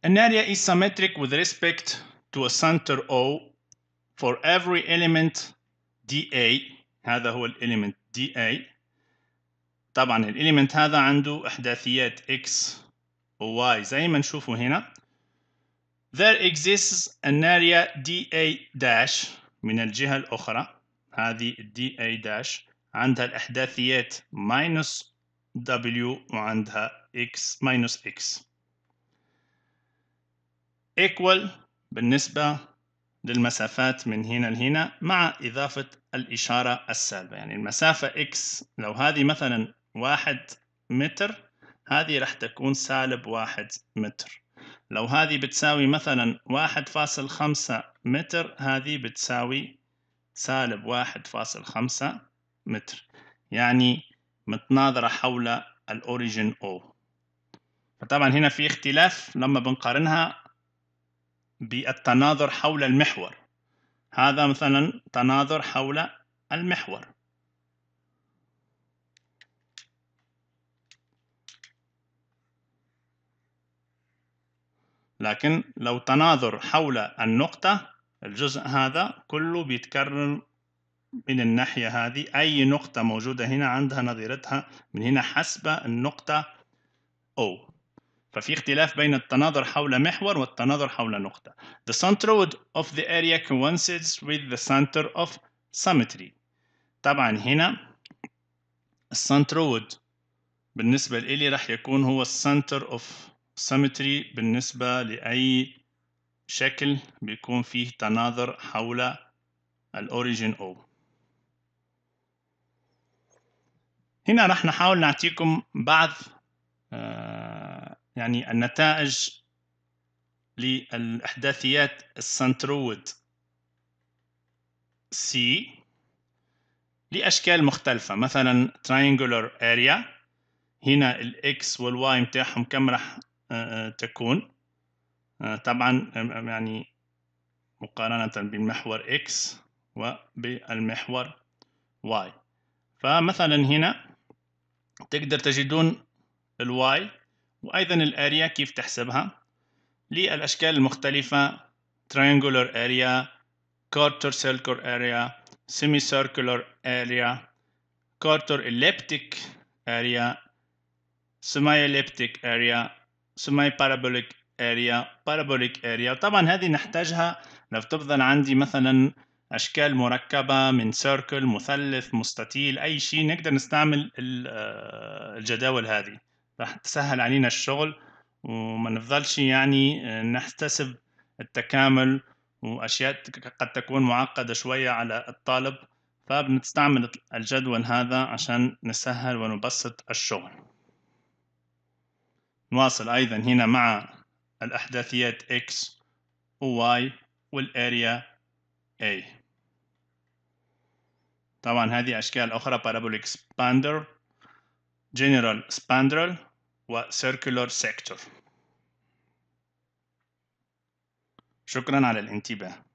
An area is symmetric with respect to a center O for every element dA هذا هو element dA طبعا element هذا عنده احداثيات x و y زي ما نشوفه هنا there exists an area dA dash من الجهة الأخرى هذه dA dash عندها الأحداثيات minus w وعندها x minus x equal بالنسبة للمسافات من هنا لهنا مع إضافة الإشارة السالبة يعني المسافة x لو هذه مثلا واحد متر هذه راح تكون سالب واحد متر لو هذه بتساوي مثلا واحد فاصل خمسة متر هذه بتساوي سالب واحد فاصل خمسة متر يعني متناظرة حول الأوريجين O فطبعا هنا في اختلاف لما بنقارنها بالتناظر حول المحور هذا مثلا تناظر حول المحور لكن لو تناظر حول النقطة الجزء هذا كله بيتكرر من الناحية هذه أي نقطة موجودة هنا عندها نظيرتها من هنا حسب النقطة O ففي اختلاف بين التناظر حول محور والتناظر حول نقطة. The centroid of the area coincides with the center of symmetry. طبعا هنا السنترويد بالنسبة لإلي راح يكون هو center of symmetry بالنسبة لأي شكل بيكون فيه تناظر حول الأوريجين O هنا راح نحاول نعطيكم بعض يعني النتائج للإحداثيات السنترويد سي لأشكال مختلفة مثلا triangular area هنا الإكس والواي متاعهم كم راح آه، آه، تكون آه، طبعا يعني مقارنة بالمحور X وبالمحور Y فمثلا هنا تقدر تجدون الواي وأيضا الأريا كيف تحسبها للأشكال المختلفة triangular area quarter circular area semicircular area quarter elliptic area semi-elliptic area semi-parabolic area parabolic area طبعا هذه نحتاجها لو تفضل عندي مثلا أشكال مركبة من circle مثلث مستطيل أي شيء نقدر نستعمل الجداول هذه راح تسهل علينا الشغل وما نفضلش يعني آه، نحتسب التكامل وأشياء قد تكون معقدة شوية على الطالب فبنستعمل الجدول هذا عشان نسهل ونبسط الشغل نواصل أيضا هنا مع الأحداثيات X وy والأريا A طبعا هذه أشكال أخرى Parabolic Spander General Spandrel circular sector شكرا على الانتباه